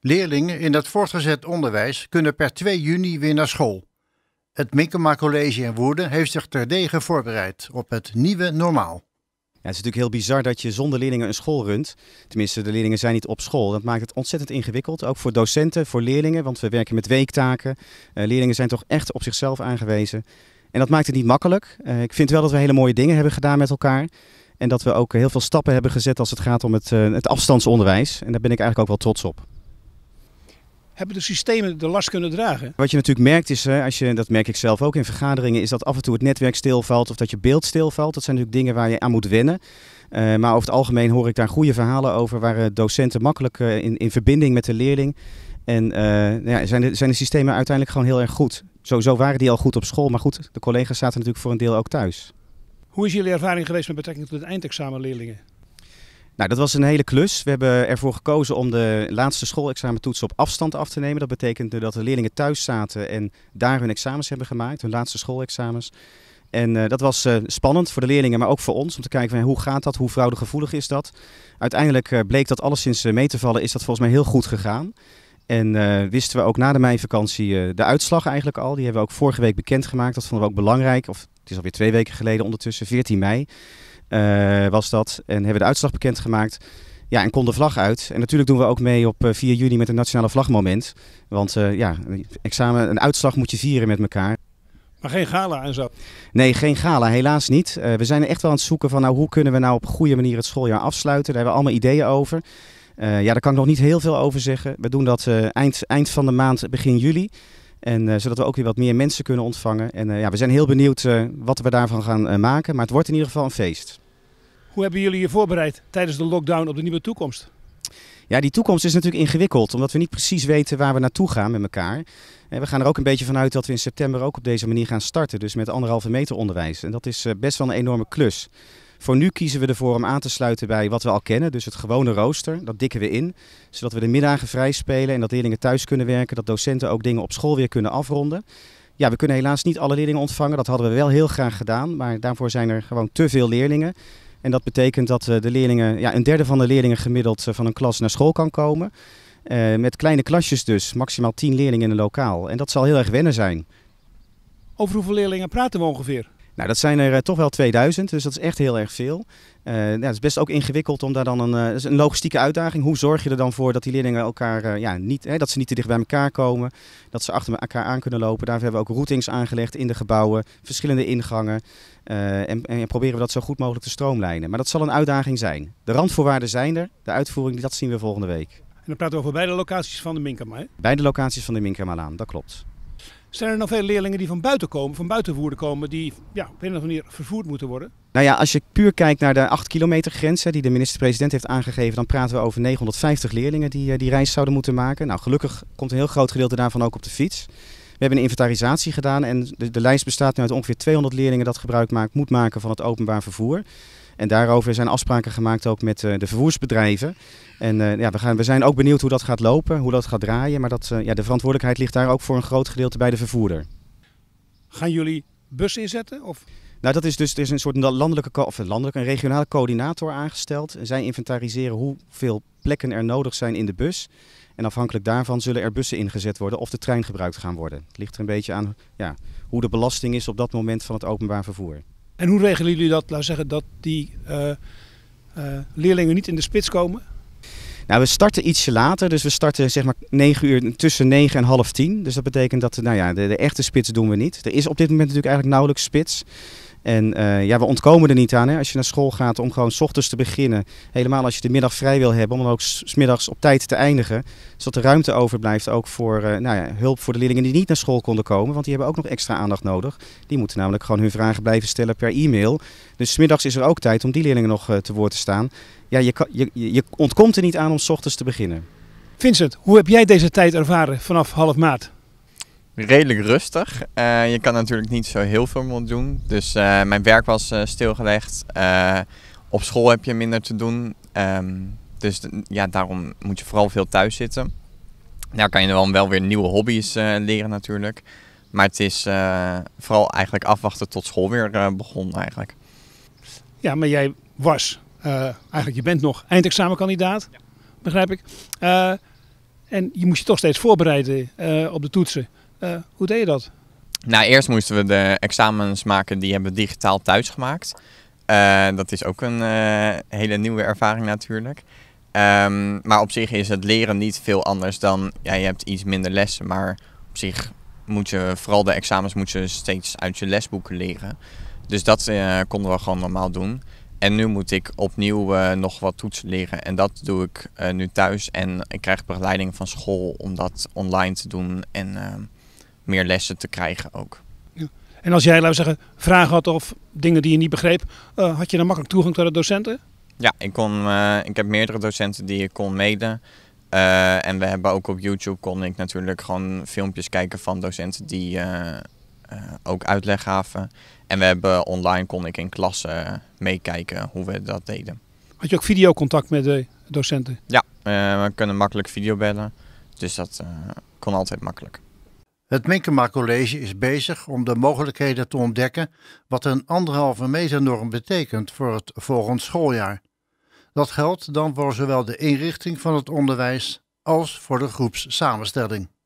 Leerlingen in het voortgezet onderwijs kunnen per 2 juni weer naar school. Het Minkema College in Woerden heeft zich terdege voorbereid op het nieuwe normaal. Ja, het is natuurlijk heel bizar dat je zonder leerlingen een school runt. Tenminste, de leerlingen zijn niet op school. Dat maakt het ontzettend ingewikkeld, ook voor docenten, voor leerlingen, want we werken met weektaken. Eh, leerlingen zijn toch echt op zichzelf aangewezen. En dat maakt het niet makkelijk. Eh, ik vind wel dat we hele mooie dingen hebben gedaan met elkaar. En dat we ook heel veel stappen hebben gezet als het gaat om het, eh, het afstandsonderwijs. En daar ben ik eigenlijk ook wel trots op hebben de systemen de last kunnen dragen. Wat je natuurlijk merkt is, als je, dat merk ik zelf ook in vergaderingen, is dat af en toe het netwerk stilvalt of dat je beeld stilvalt. Dat zijn natuurlijk dingen waar je aan moet wennen. Eh, maar over het algemeen hoor ik daar goede verhalen over waar eh, docenten makkelijk eh, in, in verbinding met de leerling. En nou ja, zijn, de, zijn de systemen uiteindelijk gewoon heel erg goed. Zo waren die al goed op school, maar goed, de collega's zaten natuurlijk voor een deel ook thuis. Hoe is jullie ervaring geweest met betrekking tot de eindexamenleerlingen? Nou, dat was een hele klus. We hebben ervoor gekozen om de laatste schoolexamentoetsen op afstand af te nemen. Dat betekende dat de leerlingen thuis zaten en daar hun examens hebben gemaakt, hun laatste schoolexamens. En eh, dat was eh, spannend voor de leerlingen, maar ook voor ons. Om te kijken van, hoe gaat dat, hoe fraudegevoelig is dat. Uiteindelijk eh, bleek dat alleszins mee te vallen, is dat volgens mij heel goed gegaan. En wisten we ook na de meivakantie de uitslag eigenlijk al. Die hebben we ook vorige week bekendgemaakt. Dat vonden we ook belangrijk. Of het is alweer twee weken geleden ondertussen, 14 mei. Eh, was dat. En hebben de uitslag bekendgemaakt. Ja, en kon de vlag uit. En natuurlijk doen we ook mee op 4 eh, juni met een nationale vlagmoment. Want eh, ja, een examen, een uitslag moet je vieren met elkaar. Maar geen gala en zo? Nee, geen gala, helaas niet. we zijn er echt wel aan het zoeken van nou, hoe kunnen we nou op een goede manier het schooljaar afsluiten. Daar hebben we allemaal ideeën over. ja, daar kan ik nog niet heel veel over zeggen. We doen dat eind, eind van de maand, begin juli. En eh, zodat we ook weer wat meer mensen kunnen ontvangen. En eh, ja, we zijn heel benieuwd eh, wat we daarvan gaan maken. Maar het wordt in ieder geval een feest. Hoe hebben jullie je voorbereid tijdens de lockdown op de nieuwe toekomst? Ja, die toekomst is natuurlijk ingewikkeld, omdat we niet precies weten waar we naartoe gaan met elkaar. En we gaan er ook een beetje vanuit dat we in september ook op deze manier gaan starten, dus met anderhalve meter onderwijs. En dat is best wel een enorme klus. Voor nu kiezen we ervoor om aan te sluiten bij wat we al kennen, dus het gewone rooster. Dat dikken we in, zodat we de middagen vrij spelen en dat leerlingen thuis kunnen werken, dat docenten ook dingen op school weer kunnen afronden. Ja, we kunnen helaas niet alle leerlingen ontvangen, dat hadden we wel heel graag gedaan, maar daarvoor zijn er gewoon te veel leerlingen. En dat betekent dat eh, de leerlingen, ja, een derde van de leerlingen gemiddeld eh, van een klas naar school kan komen. Eh, met kleine klasjes dus, maximaal 10 leerlingen in een lokaal. En dat zal heel erg wennen zijn. Over hoeveel leerlingen praten we ongeveer? Nou, dat zijn er eh, toch wel 2000, dus dat is echt heel erg veel. Uh, eh, ja, nou, het is best ook ingewikkeld om daar dan een, uh, een logistieke uitdaging. Hoe zorg je er dan voor dat die leerlingen elkaar ja, niet, hè, dat ze niet te dicht bij elkaar komen, dat ze achter elkaar aan kunnen lopen. Daarvoor hebben we ook routings aangelegd in de gebouwen, verschillende ingangen. En, en, proberen we dat zo goed mogelijk te stroomlijnen. Maar dat zal een uitdaging zijn. De randvoorwaarden zijn er, de uitvoering dat zien we volgende week. En dan praten we over beide locaties van de Minkerma. Hè? Beide locaties van de aan. dat klopt. Zijn er nog veel leerlingen die van buiten komen, van buiten komen, die ja, op een of andere manier vervoerd moeten worden? Nou ja, als je puur kijkt naar de 8 kilometer grens die de minister-president heeft aangegeven, dan praten we over 950 leerlingen die eh, die reis zouden moeten maken. Nou, gelukkig komt een heel groot gedeelte daarvan ook op de fiets. We hebben een inventarisatie gedaan en de, de lijst bestaat nu uit ongeveer 200 leerlingen dat gebruik maakt, moet maken van het openbaar vervoer. En daarover zijn afspraken gemaakt ook met eh, de vervoersbedrijven. En eh, ja, we, gaan, we zijn ook benieuwd hoe dat gaat lopen, hoe dat gaat draaien. Maar dat, eh, ja, de verantwoordelijkheid ligt daar ook voor een groot gedeelte bij de vervoerder. Gaan jullie bussen inzetten? Of? Nou, dat is dus er is een soort landelijke, of landelijk, een regionale coördinator aangesteld. Zij inventariseren hoeveel plekken er nodig zijn in de bus. En afhankelijk daarvan zullen er bussen ingezet worden of de trein gebruikt gaan worden. Het ligt er een beetje aan ja, hoe de belasting is op dat moment van het openbaar vervoer. En hoe regelen jullie dat, laten zeggen, dat die eh, eh, leerlingen niet in de spits komen? Nou, we starten ietsje later, dus we starten zeg maar 9 uur, tussen 9 en half 10. Dus dat betekent dat nou ja, de, de echte spits doen we niet. Er is op dit moment natuurlijk eigenlijk nauwelijks spits. En eh, ja, we ontkomen er niet aan hè, als je naar school gaat om gewoon s ochtends te beginnen. Helemaal als je de middag vrij wil hebben, om dan ook smiddags op tijd te eindigen. Zodat er ruimte overblijft ook voor eh, nou ja, hulp voor de leerlingen die niet naar school konden komen. Want die hebben ook nog extra aandacht nodig. Die moeten namelijk gewoon hun vragen blijven stellen per e-mail. Dus smiddags is er ook tijd om die leerlingen nog eh, te woord te staan. Ja, je, je, ontkomt er niet aan om s ochtends te beginnen. Vincent, hoe heb jij deze tijd ervaren vanaf half maart? redelijk rustig. Eh, je kan natuurlijk niet zo heel veel doen. Dus eh, mijn werk was eh, stilgelegd. op school heb je minder te doen. Ehm, dus ja, daarom moet je vooral veel thuis zitten. Daar kan je dan wel weer nieuwe hobby's leren natuurlijk. Maar het is vooral eigenlijk afwachten tot school weer begon eigenlijk. Ja, maar jij was, eigenlijk je bent nog eindexamenkandidaat, ja. begrijp ik. en je moest je toch steeds voorbereiden op de toetsen. Eh, hoe deed je dat? Nou, eerst moesten we de examens maken, die hebben we digitaal thuis gemaakt. Eh, dat is ook een eh, hele nieuwe ervaring natuurlijk. Ehm, maar op zich is het leren niet veel anders dan, ja, je hebt iets minder lessen, maar op zich moet je, vooral de examens moet je steeds uit je lesboeken leren. Dus dat konden we gewoon normaal doen. En nu moet ik opnieuw nog wat toetsen leren. En dat doe ik nu thuis. En ik krijg begeleiding van school om dat online te doen. En ehm, meer lessen te krijgen ook. Ja. En als jij, laten zeggen, vragen had of dingen die je niet begreep, eh, had je dan makkelijk toegang tot de docenten? Ja, ik, kon, eh, ik heb meerdere docenten die ik kon meden. Eh, en we hebben ook op YouTube kon ik natuurlijk gewoon filmpjes kijken van docenten die ook uitleg gaven. En we hebben online kon ik in klassen meekijken hoe we dat deden. Had je ook videocontact met de docenten? Ja, we kunnen makkelijk videobellen. Dus dat kon altijd makkelijk. Het Minkema College is bezig om de mogelijkheden te ontdekken wat een anderhalve meter norm betekent voor het volgend schooljaar. Dat geldt dan voor zowel de inrichting van het onderwijs als voor de groepssamenstelling.